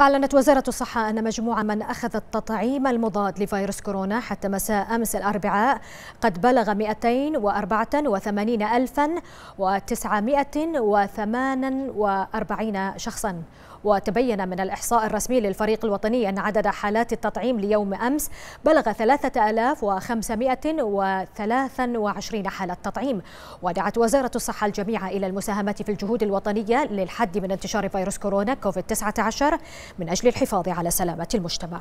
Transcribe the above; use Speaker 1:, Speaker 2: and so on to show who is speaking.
Speaker 1: أعلنت وزارة الصحة أن مجموعة من أخذ التطعيم المضاد لفيروس كورونا حتى مساء أمس
Speaker 2: الأربعاء قد بلغ 284948 شخصاً وتبين من الإحصاء الرسمي للفريق الوطني أن عدد حالات التطعيم ليوم أمس بلغ 3523 حالة تطعيم ودعت وزارة الصحة الجميع إلى المساهمة في الجهود الوطنية للحد من انتشار فيروس كورونا كوفيد 19 من
Speaker 3: أجل الحفاظ على سلامة المجتمع